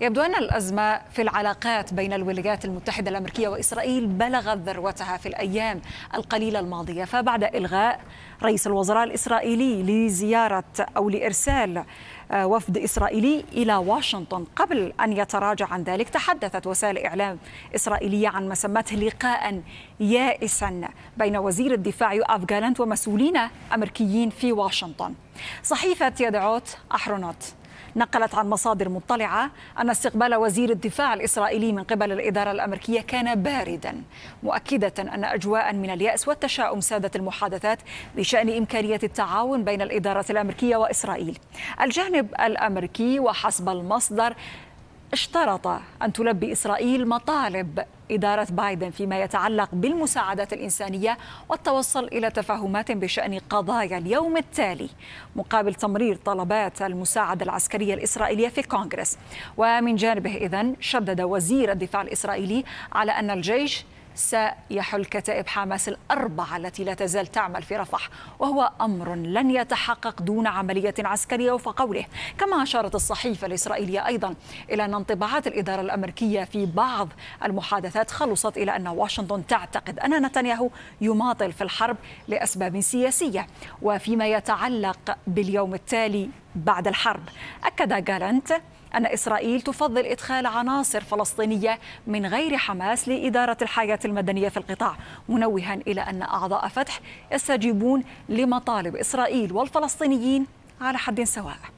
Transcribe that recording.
يبدو أن الأزمة في العلاقات بين الولايات المتحدة الأمريكية وإسرائيل بلغت ذروتها في الأيام القليلة الماضية فبعد إلغاء رئيس الوزراء الإسرائيلي لزيارة أو لإرسال آه، وفد إسرائيلي إلى واشنطن قبل أن يتراجع عن ذلك تحدثت وسائل إعلام إسرائيلية عن ما سمته لقاء يائسا بين وزير الدفاع يؤف جالنت ومسؤولين أمريكيين في واشنطن صحيفة يدعوت أحرونوت نقلت عن مصادر مطلعة أن استقبال وزير الدفاع الإسرائيلي من قبل الإدارة الأمريكية كان باردا مؤكدة أن أجواء من اليأس والتشاؤم سادت المحادثات بشأن إمكانية التعاون بين الإدارة الأمريكية وإسرائيل الجانب الأمريكي وحسب المصدر اشترط أن تلبي إسرائيل مطالب إدارة بايدن فيما يتعلق بالمساعدات الإنسانية والتوصل إلى تفاهمات بشأن قضايا اليوم التالي مقابل تمرير طلبات المساعدة العسكرية الإسرائيلية في كونغرس ومن جانبه إذن شدد وزير الدفاع الإسرائيلي على أن الجيش سيحل كتائب حماس الأربعة التي لا تزال تعمل في رفح وهو أمر لن يتحقق دون عملية عسكرية وفق قوله كما أشارت الصحيفة الإسرائيلية أيضا إلى أن انطباعات الإدارة الأمريكية في بعض المحادثات خلصت إلى أن واشنطن تعتقد أن نتنياهو يماطل في الحرب لأسباب سياسية وفيما يتعلق باليوم التالي بعد الحرب أكد جالانت أن إسرائيل تفضل إدخال عناصر فلسطينية من غير حماس لإدارة الحياة المدنية في القطاع منوها إلى أن أعضاء فتح يستجيبون لمطالب إسرائيل والفلسطينيين على حد سواء